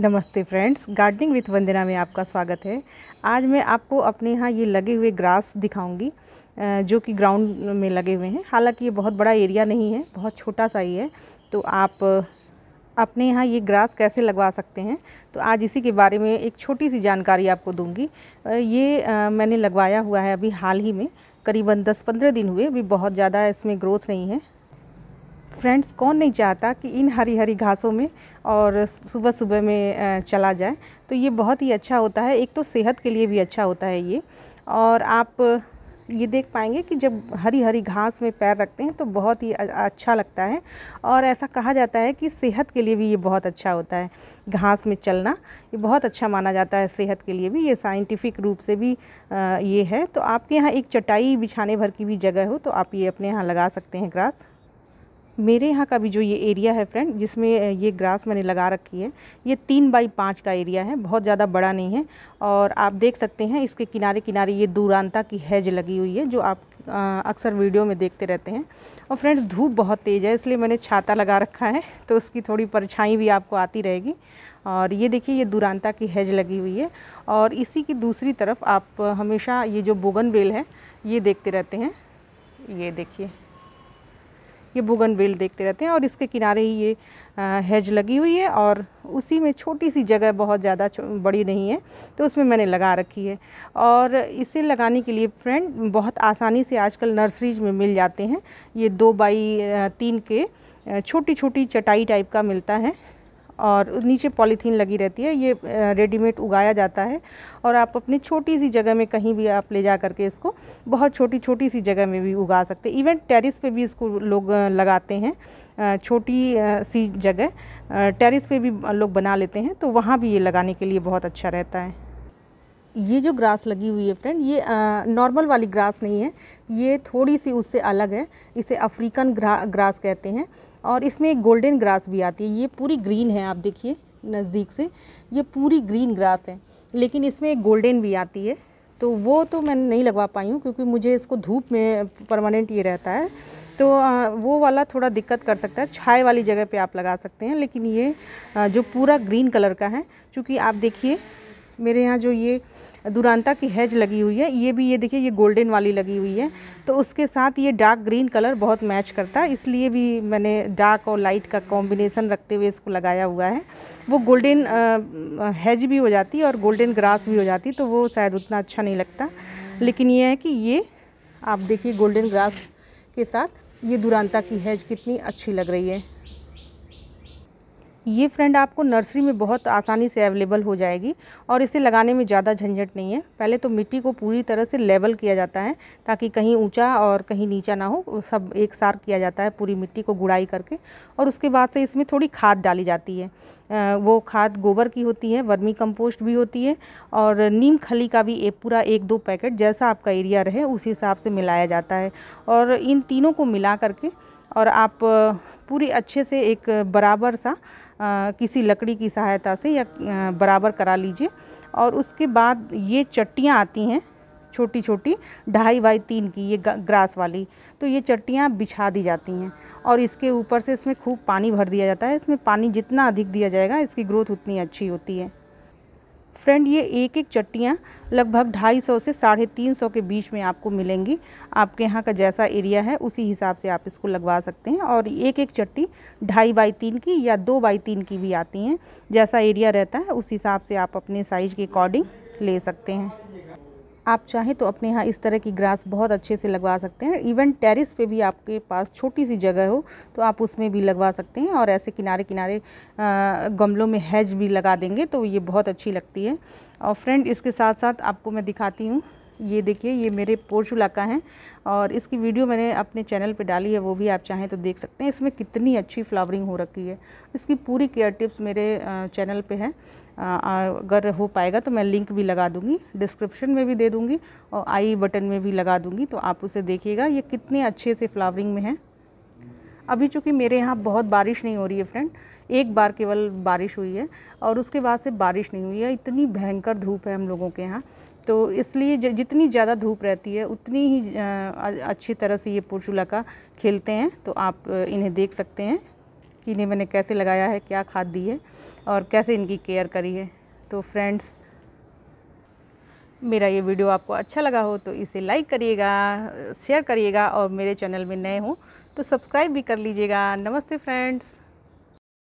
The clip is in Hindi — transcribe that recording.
नमस्ते फ्रेंड्स गार्डनिंग विथ वंदना में आपका स्वागत है आज मैं आपको अपने यहाँ ये लगे हुए ग्रास दिखाऊंगी जो कि ग्राउंड में लगे हुए हैं हालांकि ये बहुत बड़ा एरिया नहीं है बहुत छोटा सा ही है तो आप अपने यहाँ ये ग्रास कैसे लगवा सकते हैं तो आज इसी के बारे में एक छोटी सी जानकारी आपको दूँगी ये मैंने लगवाया हुआ है अभी हाल ही में करीबन दस पंद्रह दिन हुए अभी बहुत ज़्यादा इसमें ग्रोथ नहीं है फ्रेंड्स कौन नहीं चाहता कि इन हरी हरी घासों में और सुबह सुबह में चला जाए तो ये बहुत ही अच्छा होता है एक तो सेहत के लिए भी अच्छा होता है ये और आप ये देख पाएंगे कि जब हरी हरी घास में पैर रखते हैं तो बहुत ही अच्छा लगता है और ऐसा कहा जाता है कि सेहत के लिए भी ये बहुत अच्छा होता है घास में चलना ये बहुत अच्छा माना जाता है सेहत के लिए भी ये साइंटिफिक रूप से भी ये है तो आपके यहाँ एक चटाई बिछाने भर की भी जगह हो तो आप ये अपने यहाँ लगा सकते हैं ग्रास मेरे यहाँ का भी जो ये एरिया है फ्रेंड जिसमें ये ग्रास मैंने लगा रखी है ये तीन बाई पाँच का एरिया है बहुत ज़्यादा बड़ा नहीं है और आप देख सकते हैं इसके किनारे किनारे ये दूरानता की हैज लगी हुई है जो आप अक्सर वीडियो में देखते रहते हैं और फ्रेंड्स धूप बहुत तेज़ है इसलिए मैंने छाता लगा रखा है तो उसकी थोड़ी परछाई भी आपको आती रहेगी और ये देखिए ये दूरानता की हैज लगी हुई है और इसी की दूसरी तरफ आप हमेशा ये जो बोगन बेल है ये देखते रहते हैं ये देखिए ये बुगन बेल देखते रहते हैं और इसके किनारे ही ये हेज लगी हुई है और उसी में छोटी सी जगह बहुत ज़्यादा बड़ी नहीं है तो उसमें मैंने लगा रखी है और इसे लगाने के लिए फ्रेंड बहुत आसानी से आजकल नर्सरीज में मिल जाते हैं ये दो बाई तीन के छोटी छोटी चटाई टाइप का मिलता है और नीचे पॉलीथीन लगी रहती है ये रेडीमेड उगाया जाता है और आप अपनी छोटी सी जगह में कहीं भी आप ले जा करके इसको बहुत छोटी छोटी सी जगह में भी उगा सकते हैं इवन टेरिस पे भी इसको लोग लगाते हैं छोटी सी जगह टेरिस पे भी लोग बना लेते हैं तो वहाँ भी ये लगाने के लिए बहुत अच्छा रहता है ये जो ग्रास लगी हुई है फ्रेंड ये नॉर्मल वाली ग्रास नहीं है ये थोड़ी सी उससे अलग है इसे अफ्रीकन ग्रा, ग्रास कहते हैं और इसमें एक गोल्डन ग्रास भी आती है ये पूरी ग्रीन है आप देखिए नज़दीक से ये पूरी ग्रीन ग्रास है लेकिन इसमें एक गोल्डन भी आती है तो वो तो मैं नहीं लगवा पाई हूँ क्योंकि मुझे इसको धूप में परमानेंट ये रहता है तो वो वाला थोड़ा दिक्कत कर सकता है छाए वाली जगह पे आप लगा सकते हैं लेकिन ये जो पूरा ग्रीन कलर का है क्योंकि आप देखिए मेरे यहाँ जो ये दुरांता की हैज लगी हुई है ये भी ये देखिए ये गोल्डन वाली लगी हुई है तो उसके साथ ये डार्क ग्रीन कलर बहुत मैच करता है इसलिए भी मैंने डार्क और लाइट का कॉम्बिनेसन रखते हुए इसको लगाया हुआ है वो गोल्डन हैज भी हो जाती है और गोल्डन ग्रास भी हो जाती तो वो शायद उतना अच्छा नहीं लगता लेकिन ये है कि ये आप देखिए गोल्डन ग्रास के साथ ये दुरांता की हैज कितनी अच्छी लग रही है ये फ्रेंड आपको नर्सरी में बहुत आसानी से अवेलेबल हो जाएगी और इसे लगाने में ज़्यादा झंझट नहीं है पहले तो मिट्टी को पूरी तरह से लेवल किया जाता है ताकि कहीं ऊंचा और कहीं नीचा ना हो सब एक सार किया जाता है पूरी मिट्टी को गुड़ाई करके और उसके बाद से इसमें थोड़ी खाद डाली जाती है वो खाद गोबर की होती है वर्मी कंपोस्ट भी होती है और नीम खली का भी एक पूरा एक दो पैकेट जैसा आपका एरिया रहे उस हिसाब से मिलाया जाता है और इन तीनों को मिला करके और आप पूरी अच्छे से एक बराबर सा किसी लकड़ी की सहायता से या बराबर करा लीजिए और उसके बाद ये चट्टियाँ आती हैं छोटी छोटी ढाई बाई तीन की ये ग्रास वाली तो ये चट्टियाँ बिछा दी जाती हैं और इसके ऊपर से इसमें खूब पानी भर दिया जाता है इसमें पानी जितना अधिक दिया जाएगा इसकी ग्रोथ उतनी अच्छी होती है फ्रेंड ये एक एक चट्टियाँ लगभग ढाई सौ से साढ़े तीन सौ के बीच में आपको मिलेंगी आपके यहाँ का जैसा एरिया है उसी हिसाब से आप इसको लगवा सकते हैं और एक एक चट्टी ढाई बाई तीन की या दो बाई तीन की भी आती हैं जैसा एरिया रहता है उस हिसाब से आप अपने साइज़ के अकॉर्डिंग ले सकते हैं आप चाहें तो अपने यहाँ इस तरह की ग्रास बहुत अच्छे से लगवा सकते हैं इवन टेरिस पे भी आपके पास छोटी सी जगह हो तो आप उसमें भी लगवा सकते हैं और ऐसे किनारे किनारे गमलों में हैज भी लगा देंगे तो ये बहुत अच्छी लगती है और फ्रेंड इसके साथ साथ आपको मैं दिखाती हूँ ये देखिए ये मेरे पोर्चुला का हैं और इसकी वीडियो मैंने अपने चैनल पे डाली है वो भी आप चाहें तो देख सकते हैं इसमें कितनी अच्छी फ्लावरिंग हो रखी है इसकी पूरी केयर टिप्स मेरे चैनल पे है अगर हो पाएगा तो मैं लिंक भी लगा दूंगी डिस्क्रिप्शन में भी दे दूंगी और आई बटन में भी लगा दूंगी तो आप उसे देखिएगा ये कितने अच्छे से फ्लावरिंग में है अभी चूँकि मेरे यहाँ बहुत बारिश नहीं हो रही है फ्रेंड एक बार केवल बारिश हुई है और उसके बाद से बारिश नहीं हुई है इतनी भयंकर धूप है हम लोगों के यहाँ तो इसलिए जितनी ज़्यादा धूप रहती है उतनी ही अच्छी तरह से ये पुरशुला का खिलते हैं तो आप इन्हें देख सकते हैं कि इन्हें मैंने कैसे लगाया है क्या खाद दी है और कैसे इनकी केयर करी है तो फ्रेंड्स मेरा ये वीडियो आपको अच्छा लगा हो तो इसे लाइक करिएगा शेयर करिएगा और मेरे चैनल में नए हों तो सब्सक्राइब भी कर लीजिएगा नमस्ते फ्रेंड्स